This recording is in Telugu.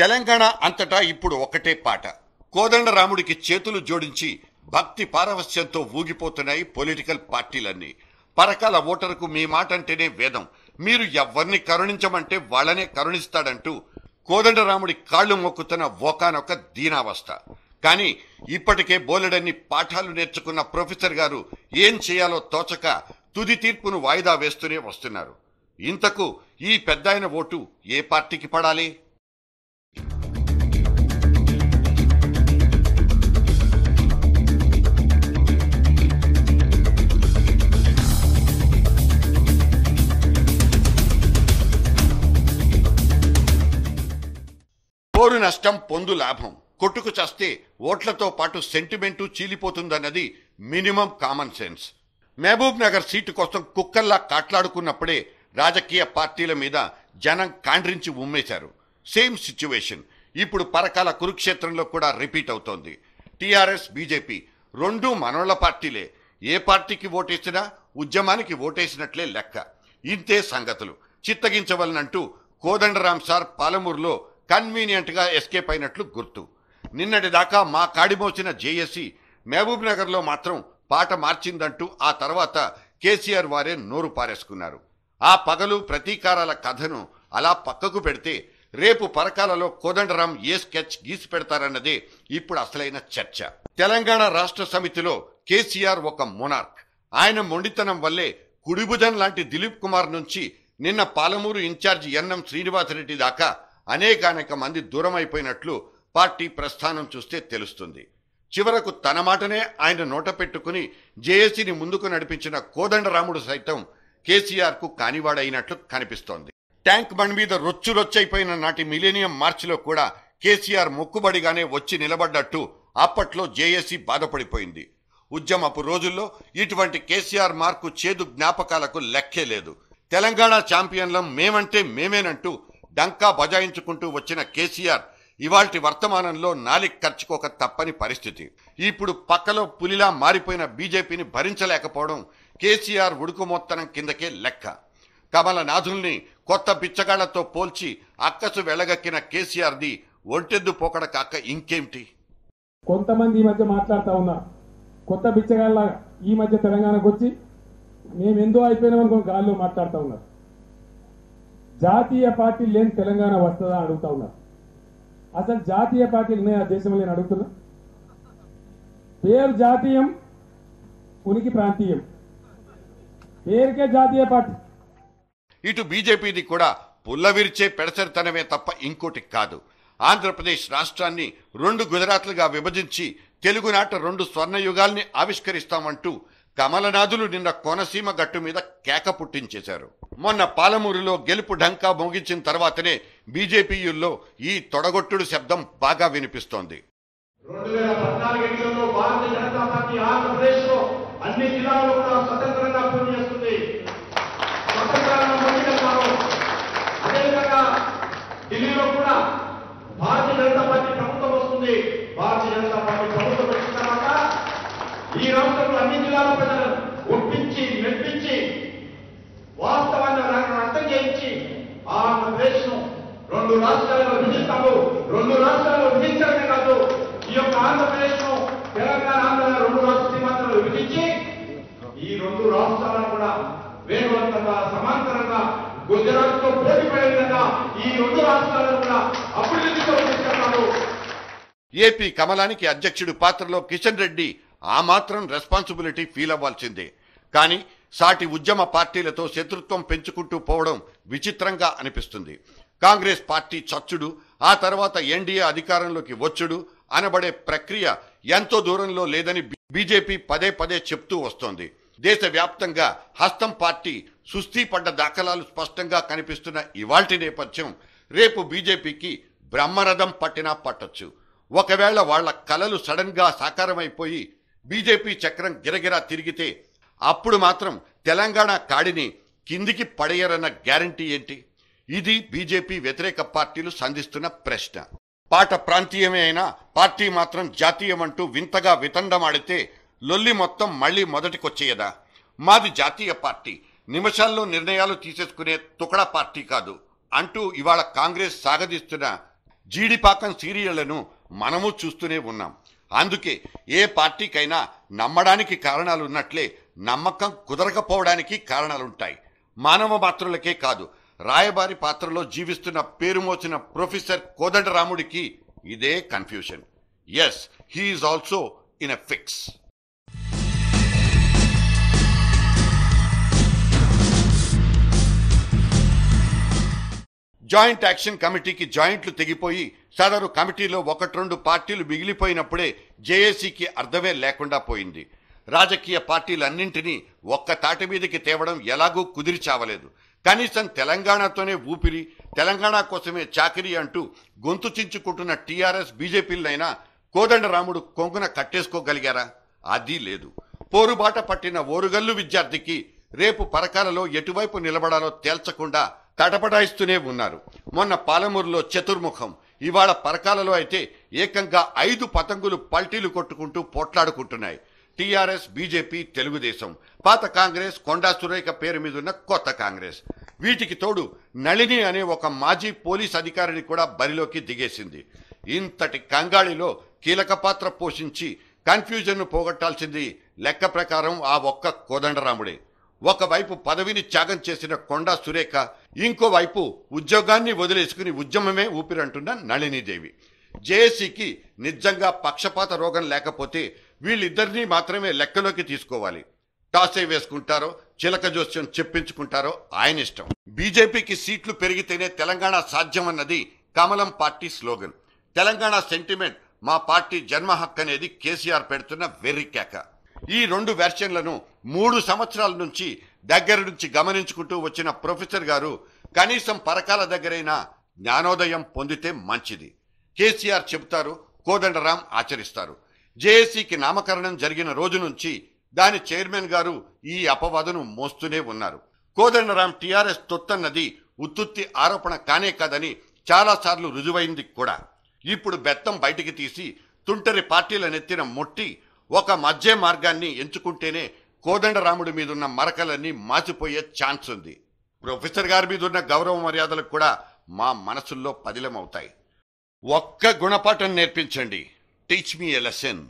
తెలంగాణ అంతటా ఇప్పుడు ఒకటే పాట కోదండరాముడికి చేతులు జోడించి భక్తి పారవస్యంతో ఊగిపోతున్నాయి పొలిటికల్ పార్టీలన్నీ పరకాల ఓటరుకు మీ మాట అంటేనే వేదం మీరు ఎవరిని కరుణించమంటే వాళ్ళనే కరుణిస్తాడంటూ కోదండరాముడి కాళ్ళు మొక్కుతున్న ఒకనొక దీనావస్థ కానీ ఇప్పటికే బోలెడన్ని పాఠాలు నేర్చుకున్న ప్రొఫెసర్ గారు ఏం చేయాలో తోచక తుది తీర్పును వాయిదా వేస్తూనే వస్తున్నారు ఇంతకు ఈ పెద్దాయన ఓటు ఏ పార్టీకి పడాలి డబ్బులు నష్టం పొందు లాభం కొట్టుకు చస్తే ఓట్లతో పాటు సెంటిమెంటు చీలిపోతుందన్నది minimum common sense Mahabubnagar seat కోసం కుక్కల్లా కాట్లాడుకున్నప్పుడే రాజకీయ పార్టీల మీద జనం కాండ్రించి ఉమ్మేశారు సేమ్ సిచ్యువేషన్ ఇప్పుడు పరకాల కురుక్షేత్రంలో కూడా రిపీట్ అవుతోంది టీఆర్ఎస్ బీజేపీ రెండూ మనోళ్ల పార్టీలే ఏ పార్టీకి ఓటేసినా ఉద్యమానికి ఓటేసినట్లే లెక్క ఇంతే సంగతులు చిత్తగించవలనంటూ కోదండరాం సార్ పాలమూరులో కన్వీనియంట్గా ఎస్కేప్ అయినట్లు గుర్తు నిన్నటిదాకా మా కాడిమోచిన జేఏసీ మహబూబ్నగర్లో మాత్రం పాట మార్చిందంటూ ఆ తర్వాత కేసీఆర్ వారే నోరు పారేసుకున్నారు ఆ పగలు ప్రతీకారాల కథను అలా పక్కకు పెడితే రేపు పరకాలలో కోదండరాం ఏ స్కెచ్ గీసి పెడతారన్నదే ఇప్పుడు అసలైన చర్చ తెలంగాణ రాష్ట్ర సమితిలో కేసీఆర్ ఒక మొనార్క్ ఆయన మొండితనం వల్లే కుడిభుజన్ లాంటి దిలీప్ కుమార్ నుంచి నిన్న పాలమూరు ఇన్ఛార్జి ఎన్ఎం శ్రీనివాసరెడ్డి దాకా అనేకానేక మంది దూరమైపోయినట్లు పార్టీ ప్రస్థానం చూస్తే తెలుస్తుంది చివరకు తన మాటనే ఆయన నోట పెట్టుకుని జేఏసీని ముందుకు నడిపించిన కోదండరాముడు సైతం కేసీఆర్కు కానివాడైనట్లు కనిపిస్తోంది ట్యాంక్ బండ్ మీద రొచ్చురొచ్చైపోయిన నాటి మిలేనియం మార్చిలో కూడా కేసీఆర్ మొక్కుబడిగానే వచ్చి నిలబడ్డట్టు అప్పట్లో జేఏసీ బాధపడిపోయింది ఉద్యమపు రోజుల్లో ఇటువంటి కేసీఆర్ మార్కు చేదు జ్ఞాపకాలకు లెక్కే లేదు తెలంగాణ ఛాంపియన్లం మేమంటే మేమేనంటూ డంకా బజాయించుకుంటూ వచ్చిన కేసీఆర్ ఇవాల్టి వర్తమానంలో నాలిక్ ఖర్చుకోక తప్పని పరిస్థితి ఇప్పుడు పక్కలో పులిలా మారిపోయిన బీజేపీని భరించలేకపోవడం కేసీఆర్ ఉడుకుమొత్తనం కిందకే లెక్క కమలనాథుల్ని కొత్త బిచ్చగాళ్లతో పోల్చి అక్కసు వెళ్ళగక్కిన కేసీఆర్ది ఒంటెద్దు పోకడ కాక ఇంకేమిటి కొంతమంది ఈ మధ్య మాట్లాడుతూ ఉన్నారు కొత్త బిచ్చగాళ్ళ ఈ మధ్య తెలంగాణకు వచ్చి మేమెందో అయిపోయినామనుకో గాల్లో మాట్లాడుతూ ఉన్నారు జాతీయ పార్టీ లేని తెలంగాణ వస్తుందా అడుగుతా ఉన్నారు అసలు జాతీయ పార్టీలు ఆ దేశంలో నేను అడుగుతున్నా పేరు జాతీయం ఉనికి ప్రాంతీయం పేరుకే జాతీయ పార్టీ ఇటు బీజేపీది కూడా పుల్లవిరిచే పెడసరితనమే తప్ప ఇంకోటి కాదు ఆంధ్రప్రదేశ్ రాష్ట్రాన్ని రెండు గుజరాత్లుగా విభజించి తెలుగునాట రెండు స్వర్ణయుగాల్ని ఆవిష్కరిస్తామంటూ కమలనాథులు నిన్న కోనసీమ గట్టు మీద కేక పుట్టించేశారు మొన్న పాలమూరులో గెలుపు ఢంకా మోగించిన తర్వాతనే బీజేపీయుల్లో ఈ తొడగొట్టుడు శబ్దం బాగా వినిపిస్తోంది భారతీయ జనతా పార్టీ ప్రభుత్వం వస్తుంది భారతీయ జనతా పార్టీ ప్రభుత్వం రాష్ట్రంలో అన్ని జిల్లాల ప్రజలను ఒప్పించి మెప్పించి వాస్తవాన్ని అర్థం చేయించి ఆంధ్రప్రదేశ్ను రెండు రాష్ట్రాల్లో విధిస్తాము రెండు రాష్ట్రాల్లో విధించడమే కాదు ఈ యొక్క ఆంధ్రప్రదేశ్ను తెలంగాణ ఆంధ్ర రెండు రాష్ట్ర సీమాంధ్రాలు విధించి ఈ రెండు రాష్ట్రాలను కూడా వేగవంతంగా సమాంతరంగా గుజరాత్ తో పోటీ పడే విధంగా ఈ రెండు రాష్ట్రాలను కూడా అభివృద్ధితో ఏపీ కమలానికి అధ్యక్షుడు పాత్రలో కిషన్ రెడ్డి ఆ మాత్రం రెస్పాన్సిబిలిటీ ఫీల్ అవ్వాల్సిందే కానీ సాటి ఉద్యమ పార్టీలతో శత్రుత్వం పెంచుకుంటూ పోవడం విచిత్రంగా అనిపిస్తుంది కాంగ్రెస్ పార్టీ చచ్చుడు ఆ తర్వాత ఎన్డీఏ అధికారంలోకి వచ్చుడు అనబడే ప్రక్రియ ఎంతో దూరంలో లేదని బీజేపీ పదే పదే చెప్తూ వస్తోంది దేశవ్యాప్తంగా హస్తం పార్టీ సుస్థి పడ్డ దాఖలాలు స్పష్టంగా కనిపిస్తున్న ఇవాల్టి నేపథ్యం రేపు బీజేపీకి బ్రహ్మరథం పట్టినా పట్టొచ్చు ఒకవేళ వాళ్ల కలలు సడన్గా సాకారమైపోయి బీజేపీ చక్రం గిరగిరా తిరిగితే అప్పుడు మాత్రం తెలంగాణ కాడిని కిందికి పడేయరన్న గ్యారంటీ ఏంటి ఇది బీజేపీ వ్యతిరేక పార్టీలు సంధిస్తున్న ప్రశ్న పాట ప్రాంతీయమే అయినా పార్టీ మాత్రం జాతీయమంటూ వింతగా వితండమాడితే లొల్లి మొత్తం మళ్ళీ మొదటికొచ్చేయదా మాది జాతీయ పార్టీ నిమిషాల్లో నిర్ణయాలు తీసేసుకునే తుకడా పార్టీ కాదు అంటూ ఇవాళ కాంగ్రెస్ సాగదీస్తున్న జీడిపాకం సీరియళ్లను మనము చూస్తూనే ఉన్నాం అందుకే ఏ పార్టీకైనా నమ్మడానికి కారణాలు ఉన్నట్లే నమ్మకం కుదరకపోవడానికి కారణాలుంటాయి మానవ మాత్రులకే కాదు రాయబారి పాత్రలో జీవిస్తున్న పేరు మోచిన ప్రొఫెసర్ కోదండరాముడికి ఇదే confusion yes he's also in a fix joint action కమిటీకి జాయింట్లు తెగిపోయి సదరు కమిటీలో ఒకటి రెండు పార్టీలు మిగిలిపోయినప్పుడే జేఏసీకి అర్థమే లేకుండా పోయింది రాజకీయ పార్టీలన్నింటినీ ఒక్క తాటి మీదకి తేవడం ఎలాగూ కుదిరిచావలేదు కనీసం తెలంగాణతోనే ఊపిరి తెలంగాణ కోసమే చాకరీ అంటూ గొంతు చించుకుంటున్న టీఆర్ఎస్ బీజేపీలైనా కోదండరాముడు కొంగున కట్టేసుకోగలిగారా అది లేదు పోరుబాట పట్టిన ఓరుగల్లు విద్యార్థికి రేపు పరకాలలో ఎటువైపు నిలబడాలో తేల్చకుండా తటపటాయిస్తూనే ఉన్నారు మొన్న పాలమూరులో చతుర్ముఖం ఇవాళ పరకాలలో అయితే ఏకంగా ఐదు పతంగులు పల్టీలు కొట్టుకుంటూ పోట్లాడుకుంటున్నాయి టీఆర్ఎస్ బీజేపీ తెలుగుదేశం పాత కాంగ్రెస్ కొండా సురేఖ పేరు మీద ఉన్న కొత్త కాంగ్రెస్ వీటికి తోడు నళిని అనే ఒక మాజీ పోలీస్ అధికారిని కూడా బరిలోకి దిగేసింది ఇంతటి కంగాళిలో కీలక పాత్ర పోషించి కన్ఫ్యూజన్ను పోగొట్టాల్సింది లెక్క ప్రకారం ఆ ఒక్క కోదండరాముడే ఒకవైపు పదవిని త్యాగం చేసిన కొండా సురేఖ ఇంకోవైపు ఉద్యోగాన్ని వదిలేసుకుని ఉద్యమమే ఊపిరంటున్న నళినీదేవి జేఏసీకి నిజంగా పక్షపాత రోగం లేకపోతే వీళ్ళిద్దరినీ మాత్రమే లెక్కలోకి తీసుకోవాలి టాసే వేసుకుంటారో చిలక జోస్యం చెప్పించుకుంటారో ఆయన ఇష్టం బీజేపీకి సీట్లు పెరిగితేనే తెలంగాణ సాధ్యమన్నది కమలం పార్టీ స్లోగన్ తెలంగాణ సెంటిమెంట్ మా పార్టీ జన్మ హక్కు అనేది కేసీఆర్ పెడుతున్న వెర్రికేక ఈ రెండు వెర్షన్లను మూడు సంవత్సరాల నుంచి దగ్గర నుంచి గమనించుకుంటూ వచ్చిన ప్రొఫెసర్ గారు కనీసం పరకాల దగ్గరైన జ్ఞానోదయం పొందితే మంచిది కేసీఆర్ చెబుతారు కోదండరాం ఆచరిస్తారు జేఏసీకి నామకరణం జరిగిన రోజు నుంచి దాని చైర్మన్ గారు ఈ అపవాదను మోస్తూనే ఉన్నారు కోదండరాం టీఆర్ఎస్ తొత్తన్నది ఉత్తుత్తి ఆరోపణ కానే కాదని చాలాసార్లు రుజువైంది కూడా ఇప్పుడు బెత్తం బయటికి తీసి తుంటరి పార్టీల నెత్తిన మొట్టి ఒక మధ్య మార్గాన్ని ఎంచుకుంటేనే కోదండరాముడి మీద ఉన్న మరకలన్నీ మాచిపోయే ఛాన్స్ ఉంది ప్రొఫెసర్ గారి మీద ఉన్న గౌరవ మర్యాదలు కూడా మా మనసుల్లో పదిలమవుతాయి ఒక్క గుణపాఠం నేర్పించండి టీచ్ మీ ఎ లెసన్